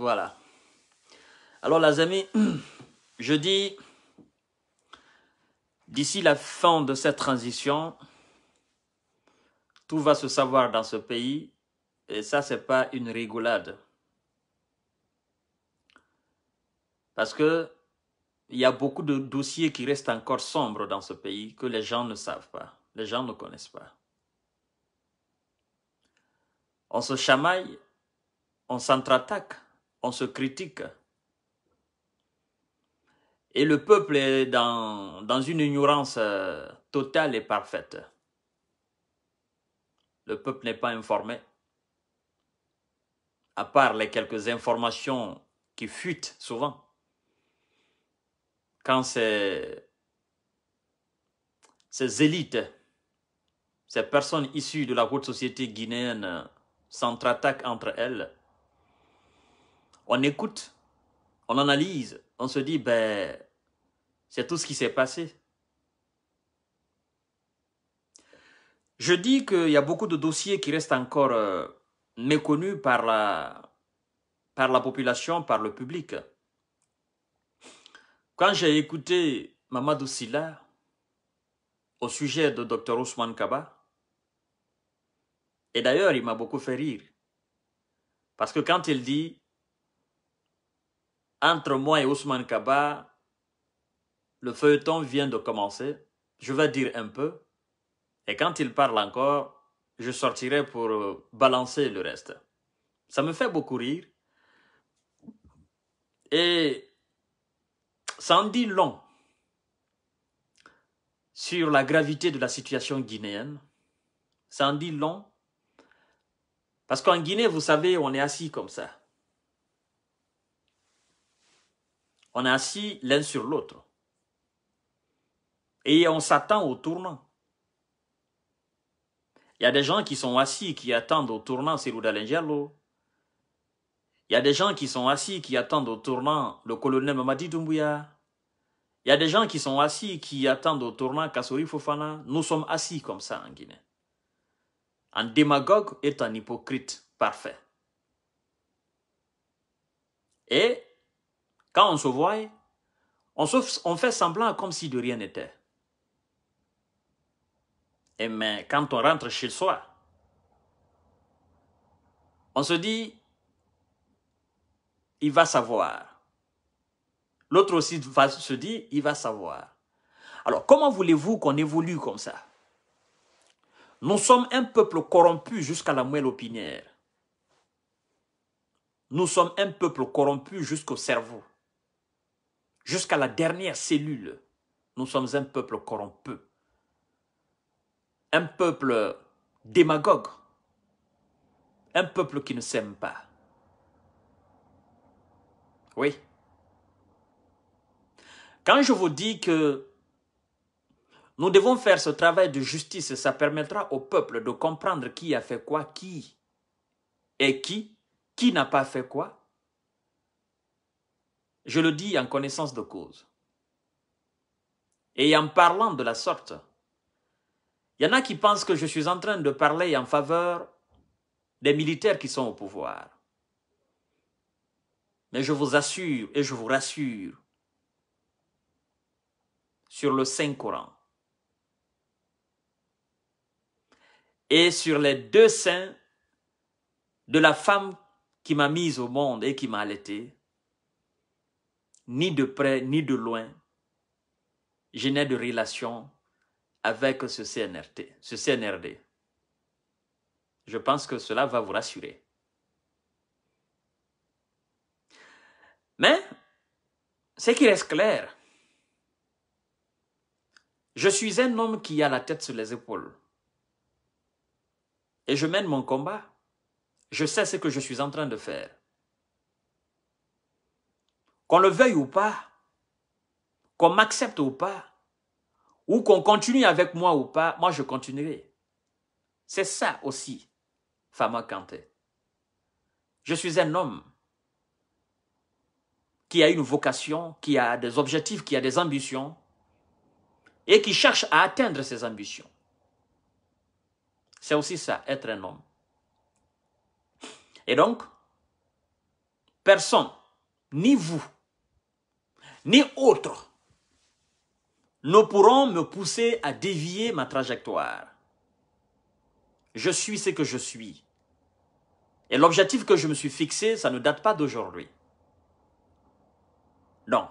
Voilà. Alors, les amis, je dis, d'ici la fin de cette transition, tout va se savoir dans ce pays. Et ça, n'est pas une rigolade. Parce que il y a beaucoup de dossiers qui restent encore sombres dans ce pays que les gens ne savent pas, les gens ne connaissent pas. On se chamaille, on s'entre-attaque on se critique. Et le peuple est dans, une ignorance euh, totale et parfaite. Le peuple n'est pas informé. À part les quelques informations qui fuitent souvent. Quand ces, élites, ces personnes issues de la haute société guinéenne euh, s'entra-taquent entre elles, on écoute, on analyse, on se dit, ben, c'est tout ce qui s'est passé. Je dis qu'il y a beaucoup de dossiers qui restent encore euh, méconnus par la, par la population, par le public. Quand j'ai écouté Mamadou Silla au sujet de Dr Ousmane Kaba, et d'ailleurs il m'a beaucoup fait rire, parce que quand il dit entre moi et Ousmane Kaba, le feuilleton vient de commencer. Je vais dire un peu. Et quand il parle encore, je sortirai pour euh, balancer le reste. Ça me fait beaucoup rire. Et ça en dit long sur la gravité de la situation guinéenne. Ça en dit long. Parce qu'en Guinée, vous savez, on est assis comme ça. On est assis l'un sur l'autre. Et on s'attend au tournant. Il y a des gens qui sont assis, qui attendent au tournant Serouda Il y a des gens qui sont assis, qui attendent au tournant le colonel Mamadi Doumbouya. Il y a des gens qui sont assis, qui attendent au tournant Kassori Fofana. Nous sommes assis comme ça en Guinée. Un démagogue est un hypocrite parfait. Et quand on se voit, on, fait semblant comme si de rien n'était. Et mais quand on rentre chez soi, on se dit, il va savoir. L'autre aussi va se dit, il va savoir. Alors, comment voulez-vous qu'on évolue comme ça Nous sommes un peuple corrompu jusqu'à la moelle opinière. Nous sommes un peuple corrompu jusqu'au cerveau jusqu'à la dernière cellule, nous sommes un peuple corrompu, un peuple démagogue, un peuple qui ne s'aime pas. Oui. Quand je vous dis que nous devons faire ce travail de justice, ça permettra au peuple de comprendre qui a fait quoi, qui et qui, qui n'a pas fait quoi, je le dis en connaissance de cause. Et en parlant de la sorte, il y en a qui pensent que je suis en train de parler en faveur des militaires qui sont au pouvoir. Mais je vous assure et je vous rassure sur le Saint-Coran et sur les deux seins de la femme qui m'a mise au monde et qui m'a allaité, ni de près ni de loin, je n'ai de relation avec ce CNRT, ce CNRD. Je pense que cela va vous rassurer. Mais, ce qui reste clair, je suis un homme qui a la tête sur les épaules. Et je mène mon combat. Je sais ce que je suis en train de faire. Qu'on le veuille ou pas, qu'on m'accepte ou pas, ou qu'on continue avec moi ou pas, moi je continuerai. C'est ça aussi, Fama Kanté. Je suis un homme qui a une vocation, qui a des objectifs, qui a des ambitions, et qui cherche à atteindre ses ambitions. C'est aussi ça, être un homme. Et donc, personne, ni vous, ni autre ne pourront me pousser à dévier ma trajectoire. Je suis ce que je suis. Et l'objectif que je me suis fixé, ça ne date pas d'aujourd'hui. Non.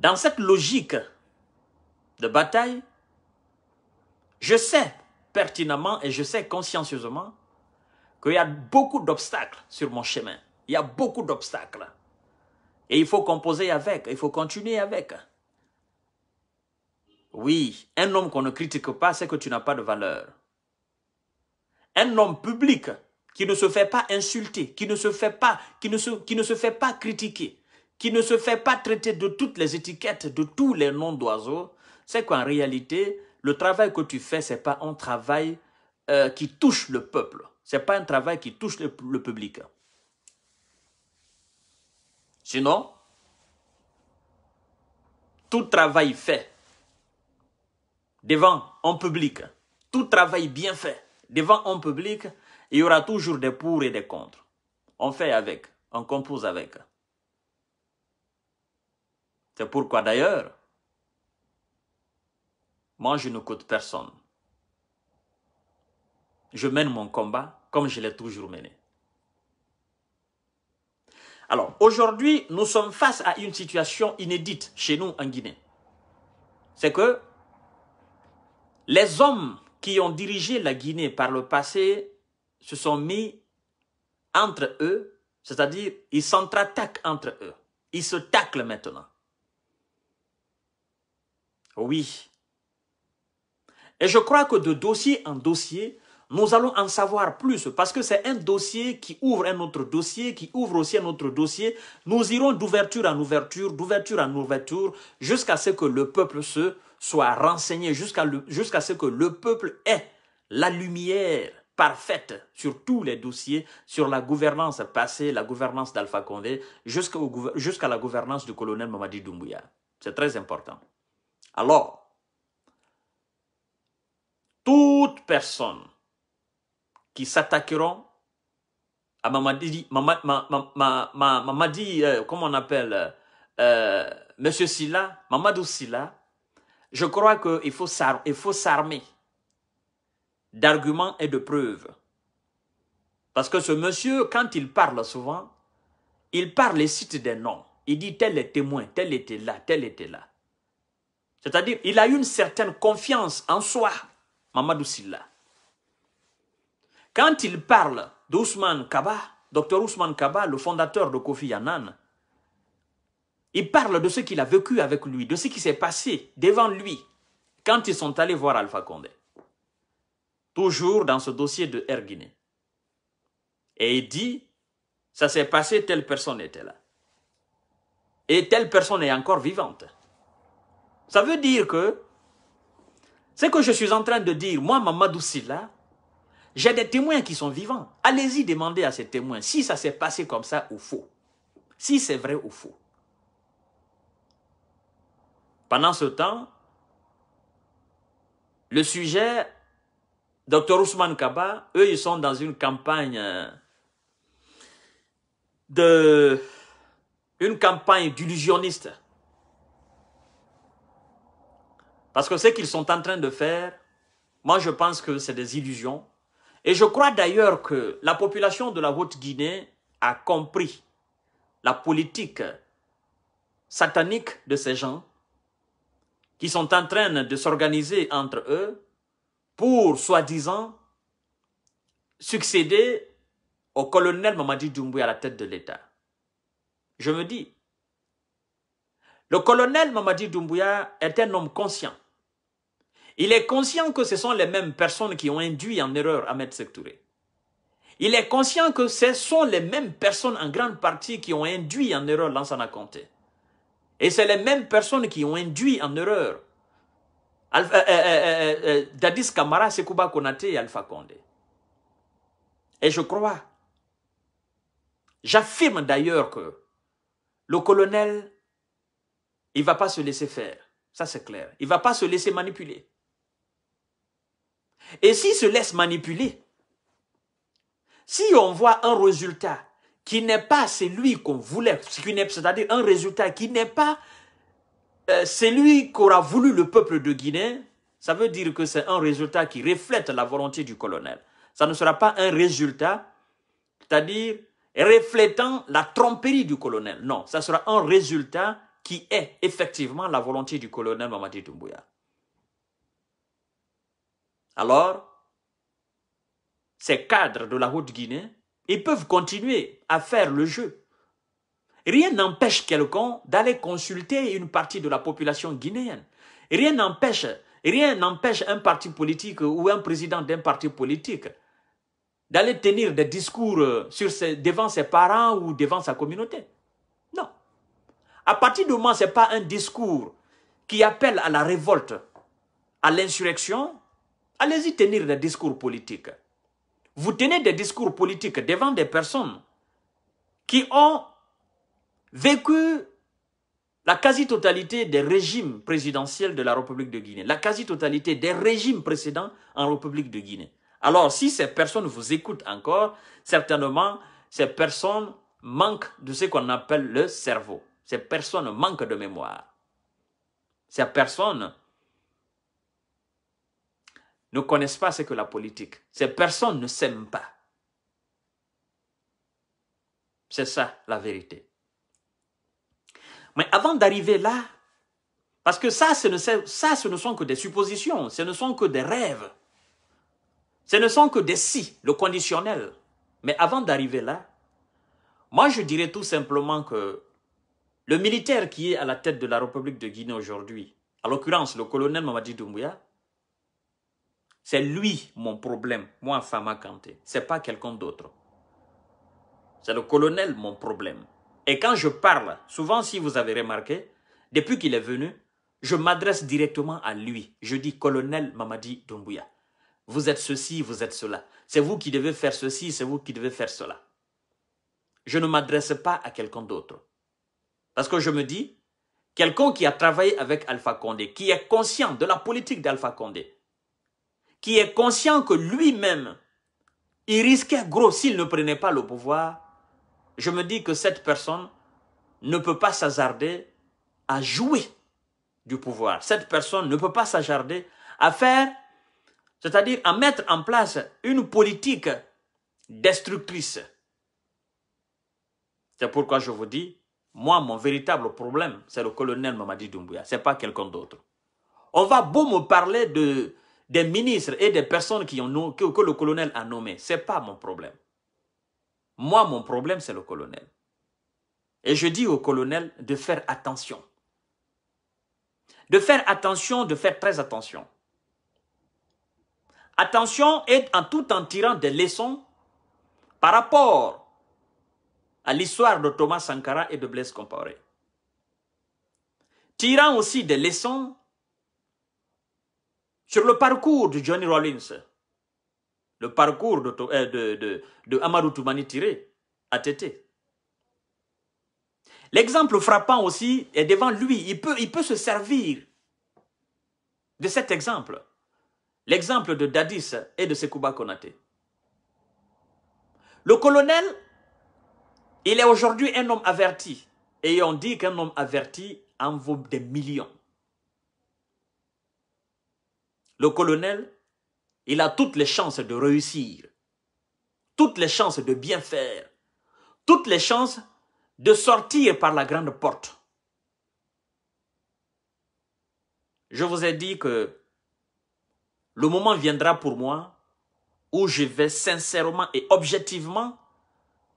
Dans cette logique de bataille, je sais pertinemment et je sais consciencieusement qu'il y a beaucoup d'obstacles sur mon chemin. Il y a beaucoup d'obstacles. Et il faut composer avec, il faut continuer avec. Oui, un homme qu'on ne critique pas, c'est que tu n'as pas de valeur. Un homme public qui ne se fait pas insulter, qui ne se fait pas, qui ne qui ne se fait pas critiquer, qui ne se fait pas traiter de toutes les étiquettes, de tous les noms d'oiseaux, c'est qu'en réalité, le travail que tu fais, c'est pas un travail euh, qui touche le peuple. C'est pas un travail qui touche le public. Sinon, tout travail fait devant un public, tout travail bien fait devant un public, il y aura toujours des pour et des contre. On fait avec, on compose avec. C'est pourquoi d'ailleurs, moi je ne coûte personne. Je mène mon combat comme je l'ai toujours mené. Alors, aujourd'hui, nous sommes face à une situation inédite chez nous en Guinée. C'est que les hommes qui ont dirigé la Guinée par le passé se sont mis entre eux, c'est-à-dire ils s'entr'attaquent entre eux. Ils se taclent maintenant. Oui. Et je crois que de dossier en dossier, nous allons en savoir plus parce que c'est un dossier qui ouvre un autre dossier, qui ouvre aussi un autre dossier. Nous irons d'ouverture en ouverture, d'ouverture en ouverture, jusqu'à ce que le peuple se soit renseigné, jusqu'à ce que le peuple ait la lumière parfaite sur tous les dossiers, sur la gouvernance passée, la gouvernance d'Alpha Condé, jusqu'à la gouvernance du colonel Mamadi Doumbouya. C'est très important. Alors, toute personne qui s'attaqueront à Mamadi, euh, comment on appelle, euh, euh, Monsieur Silla, Mamadou Silla, je crois qu'il faut s'armer d'arguments et de preuves. Parce que ce monsieur, quand il parle souvent, il parle et cite des noms. Il dit tel est témoin, tel était là, tel était là. C'est-à-dire, il a une certaine confiance en soi, Mamadou Silla. Quand il parle d'Ousmane Kaba, docteur Ousmane Kaba, le fondateur de Kofi Annan, il parle de ce qu'il a vécu avec lui, de ce qui s'est passé devant lui quand ils sont allés voir Alpha Condé. Toujours dans ce dossier de Air Guinée. Et il dit, ça s'est passé, telle personne était là. Et telle personne est encore vivante. Ça veut dire que ce que je suis en train de dire, moi, Mamadou Silla, j'ai des témoins qui sont vivants. Allez-y demander à ces témoins si ça s'est passé comme ça ou faux. Si c'est vrai ou faux. Pendant ce temps, le sujet, Dr Ousmane Kaba, eux, ils sont dans une campagne euh, de une campagne d'illusionniste. Parce que ce qu'ils sont en train de faire, moi je pense que c'est des illusions et je crois d'ailleurs que la population de la Haute-Guinée a compris la politique satanique de ces gens qui sont en train de s'organiser entre eux pour, soi-disant, succéder au colonel Mamadi Doumbouya à la tête de l'État. Je me dis, le colonel Mamadi Doumbouya est un homme conscient. Il est conscient que ce sont les mêmes personnes qui ont induit en erreur Ahmed Sektouré. Il est conscient que ce sont les mêmes personnes en grande partie qui ont induit en erreur Lansana Conté. Et c'est les mêmes personnes qui ont induit en erreur euh, euh, euh, Dadis Kamara, Sekouba Konate et Alpha Condé. Et je crois, j'affirme d'ailleurs que le colonel, il ne va pas se laisser faire. Ça, c'est clair. Il ne va pas se laisser manipuler. Et s'il se laisse manipuler, si on voit un résultat qui n'est pas celui qu'on voulait, c'est-à-dire un résultat qui n'est pas euh, celui qu'aura voulu le peuple de Guinée, ça veut dire que c'est un résultat qui reflète la volonté du colonel. Ça ne sera pas un résultat, c'est-à-dire reflétant la tromperie du colonel. Non, ça sera un résultat qui est effectivement la volonté du colonel Mamadi Doumbouya. Alors, ces cadres de la Haute-Guinée, ils peuvent continuer à faire le jeu. Rien n'empêche quelqu'un d'aller consulter une partie de la population guinéenne. Rien n'empêche, rien n'empêche un parti politique ou un président d'un parti politique d'aller tenir des discours euh, devant ses parents ou devant sa communauté. Non. À partir du moment où ce n'est pas un discours qui appelle à la révolte, à l'insurrection, allez-y tenir des discours politiques. Vous tenez des discours politiques devant des personnes qui ont vécu la quasi-totalité des régimes présidentiels de la République de Guinée, la quasi-totalité des régimes précédents en République de Guinée. Alors, si ces personnes vous écoutent encore, certainement, ces personnes manquent de ce qu'on appelle le cerveau. Ces personnes manquent de mémoire. Ces personnes ne connaissent pas ce que la politique. Ces personnes ne s'aiment pas. C'est ça la vérité. Mais avant d'arriver là, parce que ça ce, ne, ça, ce ne sont que des suppositions, ce ne sont que des rêves, ce ne sont que des si, le conditionnel. Mais avant d'arriver là, moi je dirais tout simplement que le militaire qui est à la tête de la République de Guinée aujourd'hui, à l'occurrence le colonel Mamadi Doumbouya, c'est lui mon problème, moi, Fama Kanté. C'est pas quelqu'un d'autre. C'est le colonel mon problème. Et quand je parle, souvent, si vous avez remarqué, depuis qu'il est venu, je m'adresse directement à lui. Je dis, colonel Mamadi Doumbouya, vous êtes ceci, vous êtes cela. C'est vous qui devez faire ceci, c'est vous qui devez faire cela. Je ne m'adresse pas à quelqu'un d'autre. Parce que je me dis, quelqu'un qui a travaillé avec Alpha Condé, qui est conscient de la politique d'Alpha Condé, qui est conscient que lui-même, il risquait gros s'il ne prenait pas le pouvoir, je me dis que cette personne ne peut pas s'hazarder à jouer du pouvoir. Cette personne ne peut pas s'hazarder à faire, c'est-à-dire à mettre en place une politique destructrice. C'est pourquoi je vous dis, moi, mon véritable problème, c'est le colonel Mamadi Doumbouya, c'est pas quelqu'un d'autre. On va beau me parler de des ministres et des personnes qui ont, que, le colonel a nommé. Ce n'est pas mon problème. Moi, mon problème, c'est le colonel. Et je dis au colonel de faire attention. De faire attention, de faire très attention. Attention et en tout en tirant des leçons par rapport à l'histoire de Thomas Sankara et de Blaise Compaoré. Tirant aussi des leçons sur le parcours de Johnny Rollins, le parcours de, euh, de, de, Toumani Tiré à Tété. L'exemple frappant aussi est devant lui. Il peut, il peut se servir de cet exemple. L'exemple de Dadis et de Sekouba Konate. Le colonel, il est aujourd'hui un homme averti. Et on dit qu'un homme averti en vaut des millions le colonel, il a toutes les chances de réussir, toutes les chances de bien faire, toutes les chances de sortir par la grande porte. Je vous ai dit que le moment viendra pour moi où je vais sincèrement et objectivement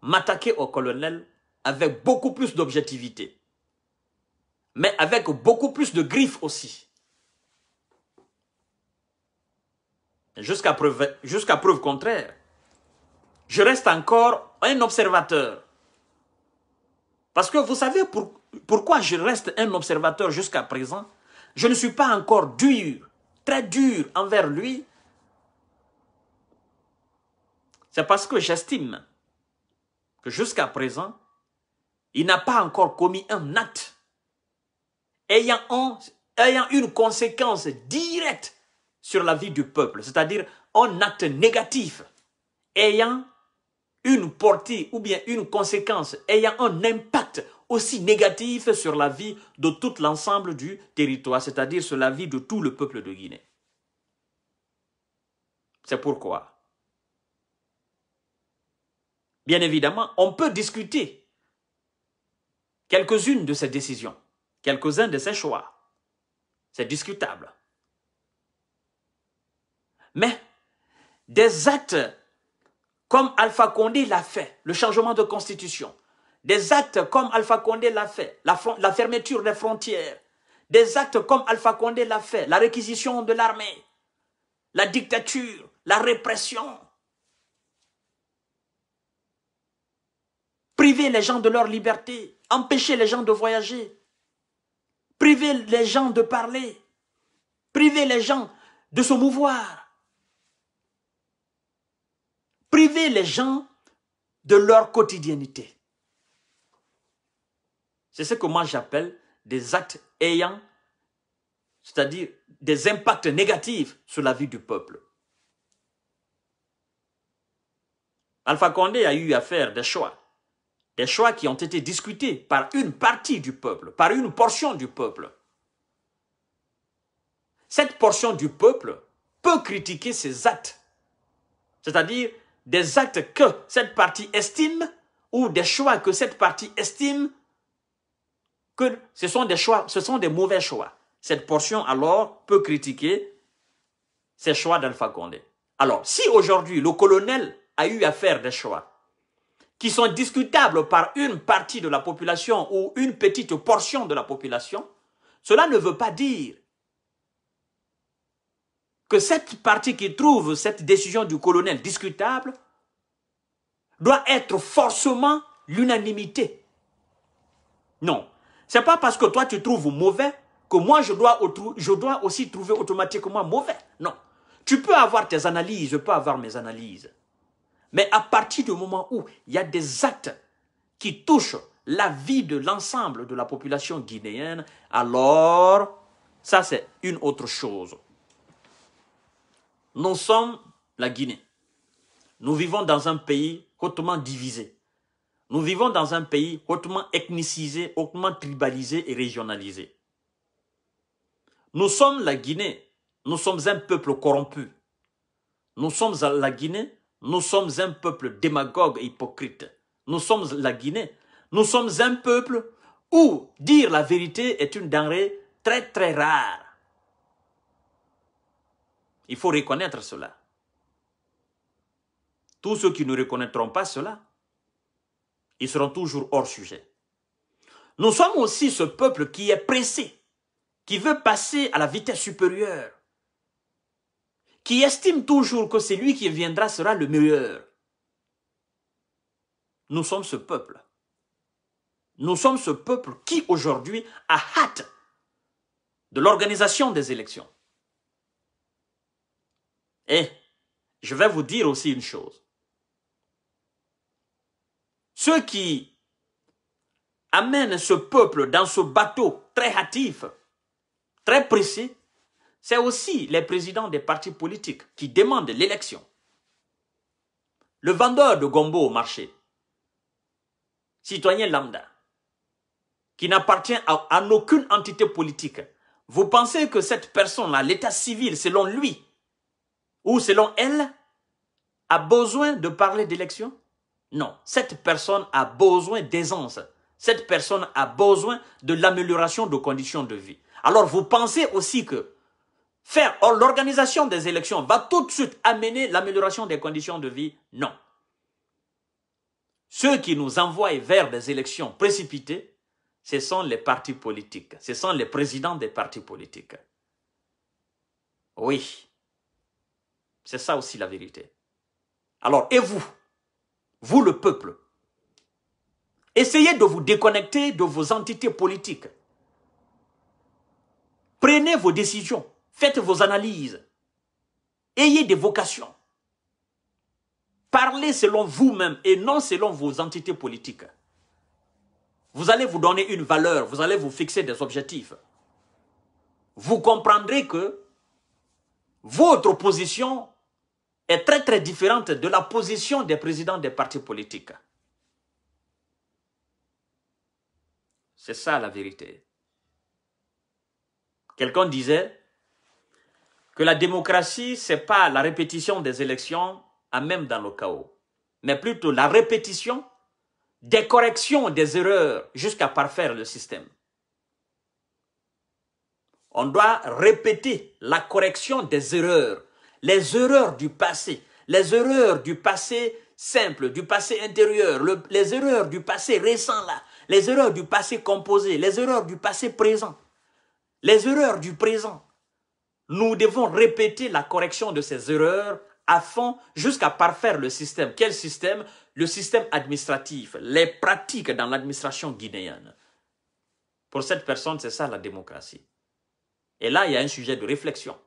m'attaquer au colonel avec beaucoup plus d'objectivité, mais avec beaucoup plus de griffes aussi. jusqu'à preuve, preuve contraire. Je reste encore un observateur. Parce que vous savez pourquoi je reste un observateur jusqu'à présent Je ne suis pas encore dur, très dur envers lui. C'est parce que j'estime que jusqu'à présent, il n'a pas encore commis un acte ayant une conséquence directe sur la vie du peuple, c'est-à-dire un acte négatif ayant une portée ou bien une conséquence, ayant un impact aussi négatif sur la vie de tout l'ensemble du territoire, c'est-à-dire sur la vie de tout le peuple de Guinée. C'est pourquoi, bien évidemment, on peut discuter quelques-unes de ces décisions, quelques-uns de ces choix. C'est discutable. Mais des actes comme Alpha Condé l'a fait, le changement de constitution, des actes comme Alpha Condé l'a fait, la, fermeture des frontières, des actes comme Alpha Condé l'a fait, la réquisition de l'armée, la dictature, la répression, priver les gens de leur liberté, empêcher les gens de voyager, priver les gens de parler, priver les gens de se mouvoir, les gens de leur quotidiennité. C'est ce que moi j'appelle des actes ayant, c'est-à-dire des impacts négatifs sur la vie du peuple. Alpha Condé a eu à faire des choix, des choix qui ont été discutés par une partie du peuple, par une portion du peuple. Cette portion du peuple peut critiquer ses actes, c'est-à-dire des actes que cette partie estime ou des choix que cette partie estime que ce sont des choix, ce sont des mauvais choix. Cette portion alors peut critiquer ces choix d'Alpha Condé. Alors, si aujourd'hui le colonel a eu à faire des choix qui sont discutables par une partie de la population ou une petite portion de la population, cela ne veut pas dire que cette partie qui trouve cette décision du colonel discutable doit être forcément l'unanimité. Non, Ce n'est pas parce que toi tu trouves mauvais que moi je dois, je dois aussi trouver automatiquement mauvais. Non, tu peux avoir tes analyses, je peux avoir mes analyses. Mais à partir du moment où il y a des actes qui touchent la vie de l'ensemble de la population guinéenne, alors ça c'est une autre chose. Nous sommes la Guinée. Nous vivons dans un pays hautement divisé. Nous vivons dans un pays hautement ethnicisé, hautement tribalisé et régionalisé. Nous sommes la Guinée. Nous sommes un peuple corrompu. Nous sommes la Guinée. Nous sommes un peuple démagogue et hypocrite. Nous sommes la Guinée. Nous sommes un peuple où dire la vérité est une denrée très très rare. Il faut reconnaître cela. Tous ceux qui ne reconnaîtront pas cela, ils seront toujours hors sujet. Nous sommes aussi ce peuple qui est pressé, qui veut passer à la vitesse supérieure, qui estime toujours que celui qui viendra sera le meilleur. Nous sommes ce peuple. Nous sommes ce peuple qui aujourd'hui a hâte de l'organisation des élections. Et eh, je vais vous dire aussi une chose. Ceux qui amènent ce peuple dans ce bateau très hâtif, très précis, c'est aussi les présidents des partis politiques qui demandent l'élection. Le vendeur de gombo au marché, citoyen lambda, qui n'appartient à, à, aucune entité politique, vous pensez que cette personne-là, l'état civil, selon lui, ou selon elle, a besoin de parler d'élection Non. Cette personne a besoin d'aisance. Cette personne a besoin de l'amélioration de conditions de vie. Alors vous pensez aussi que faire l'organisation des élections va tout de suite amener l'amélioration des conditions de vie Non. Ceux qui nous envoient vers des élections précipitées, ce sont les partis politiques, ce sont les présidents des partis politiques. Oui, c'est ça aussi la vérité. Alors, et vous Vous, le peuple Essayez de vous déconnecter de vos entités politiques. Prenez vos décisions. Faites vos analyses. Ayez des vocations. Parlez selon vous-même et non selon vos entités politiques. Vous allez vous donner une valeur, vous allez vous fixer des objectifs. Vous comprendrez que votre position est très très différente de la position des présidents des partis politiques. C'est ça la vérité. Quelqu'un disait que la démocratie, ce n'est pas la répétition des élections à même dans le chaos, mais plutôt la répétition des corrections des erreurs jusqu'à parfaire le système. On doit répéter la correction des erreurs les erreurs du passé, les erreurs du passé simple, du passé intérieur, les erreurs du passé récent là, les erreurs du passé composé, les erreurs du passé présent, les erreurs du présent. Nous devons répéter la correction de ces erreurs à fond jusqu'à parfaire le système. Quel système Le système administratif, les pratiques dans l'administration guinéenne. Pour cette personne, c'est ça la démocratie. Et là, il y a un sujet de réflexion.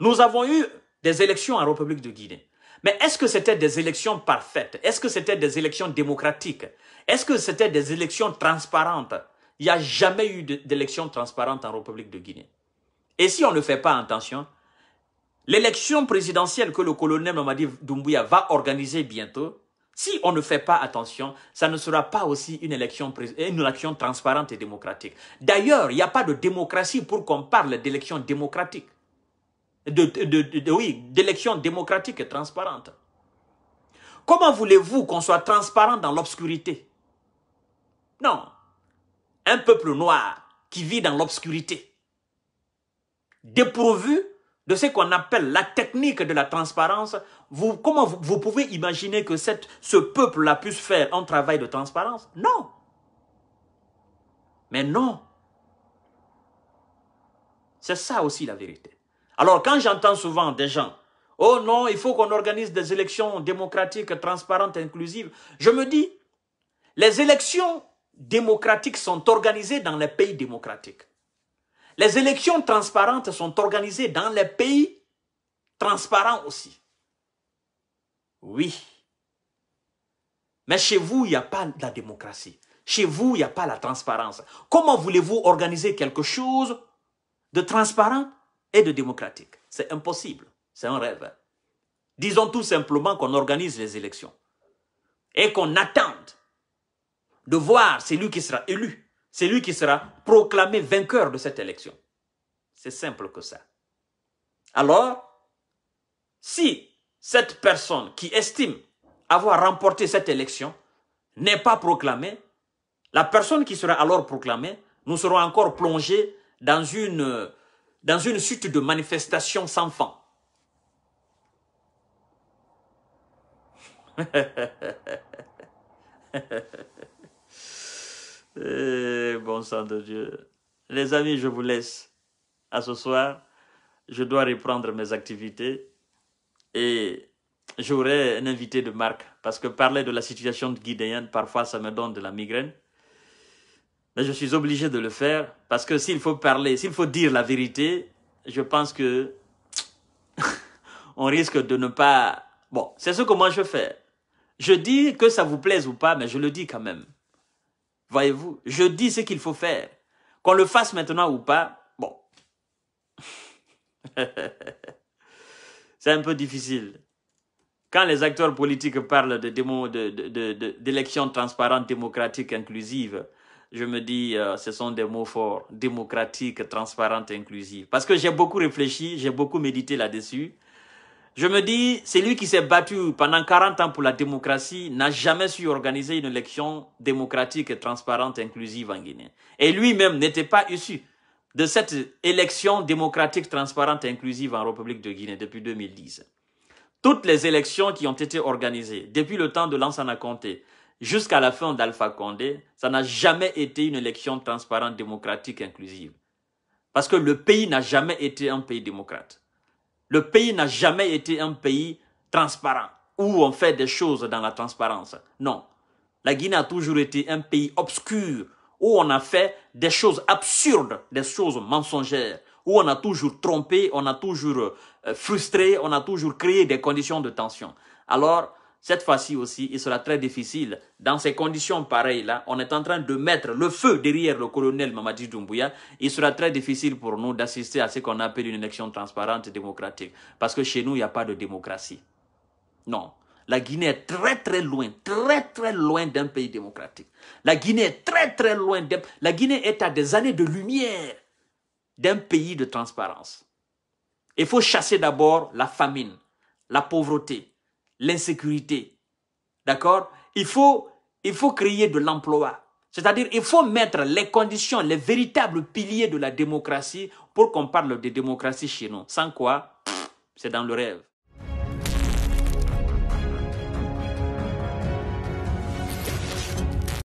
Nous avons eu des élections en République de Guinée. Mais est-ce que c'était des élections parfaites Est-ce que c'était des élections démocratiques Est-ce que c'était des élections transparentes Il n'y a jamais eu d'élections transparentes en République de Guinée. Et si on ne fait pas attention, l'élection présidentielle que le colonel Mamadi Doumbouya va organiser bientôt, si on ne fait pas attention, ça ne sera pas aussi une élection, transparente et démocratique. D'ailleurs, il n'y a pas de démocratie pour qu'on parle d'élections démocratiques de, de, oui, d'élections démocratiques et transparentes. Comment voulez-vous qu'on soit transparent dans l'obscurité Non. Un peuple noir qui vit dans l'obscurité, dépourvu de ce qu'on appelle la technique de la transparence, vous, comment vous, pouvez imaginer que cette, ce peuple-là puisse faire un travail de transparence Non. Mais non. C'est ça aussi la vérité. Alors quand j'entends souvent des gens, oh non, il faut qu'on organise des élections démocratiques, transparentes, inclusives, je me dis, les élections démocratiques sont organisées dans les pays démocratiques. Les élections transparentes sont organisées dans les pays transparents aussi. Oui. Mais chez vous, il n'y a pas la démocratie. Chez vous, il n'y a pas la transparence. Comment voulez-vous organiser quelque chose de transparent et de démocratique. C'est impossible, c'est un rêve. Disons tout simplement qu'on organise les élections et qu'on attende de voir celui qui sera élu, celui qui sera proclamé vainqueur de cette élection. C'est simple que ça. Alors, si cette personne qui estime avoir remporté cette élection n'est pas proclamée, la personne qui sera alors proclamée, nous serons encore plongés dans une dans une suite de manifestations sans fin. Eh, bon sang de Dieu. Les amis, je vous laisse. À ce soir, je dois reprendre mes activités et j'aurai un invité de marque parce que parler de la situation de guidéenne, parfois, ça me donne de la migraine je suis obligé de le faire parce que s'il faut parler, s'il faut dire la vérité, je pense que on risque de ne pas... Bon, c'est ce que moi je fais. Je dis que ça vous plaise ou pas, mais je le dis quand même. Voyez-vous, je dis ce qu'il faut faire. Qu'on le fasse maintenant ou pas, bon. c'est un peu difficile. Quand les acteurs politiques parlent d'élections de, de, de, transparentes, démocratiques, inclusives, je me dis, euh, ce sont des mots forts, démocratique, transparente, inclusive. Parce que j'ai beaucoup réfléchi, j'ai beaucoup médité là-dessus. Je me dis, celui qui s'est battu pendant 40 ans pour la démocratie n'a jamais su organiser une élection démocratique, transparente, inclusive en Guinée. Et lui-même n'était pas issu de cette élection démocratique, transparente et inclusive en République de Guinée depuis 2010. Toutes les élections qui ont été organisées depuis le temps de Lansana Conté, jusqu'à la fin d'Alpha Condé, ça n'a jamais été une élection transparente, démocratique, inclusive. Parce que le pays n'a jamais été un pays démocrate. Le pays n'a jamais été un pays transparent, où on fait des choses dans la transparence. Non. La Guinée a toujours été un pays obscur, où on a fait des choses absurdes, des choses mensongères, où on a toujours trompé, on a toujours euh, frustré, on a toujours créé des conditions de tension. Alors, cette fois-ci aussi, il sera très difficile. Dans ces conditions pareilles-là, on est en train de mettre le feu derrière le colonel Mamadi Doumbouya. Il sera très difficile pour nous d'assister à ce qu'on appelle une élection transparente et démocratique. Parce que chez nous, il n'y a pas de démocratie. Non. La Guinée est très très loin, très très loin d'un pays démocratique. La Guinée est très très loin La Guinée est à des années de lumière d'un pays de transparence. Il faut chasser d'abord la famine, la pauvreté, l'insécurité. D'accord il faut, il faut créer de l'emploi. C'est-à-dire, il faut mettre les conditions, les véritables piliers de la démocratie pour qu'on parle de démocratie chez nous. Sans quoi, c'est dans le rêve.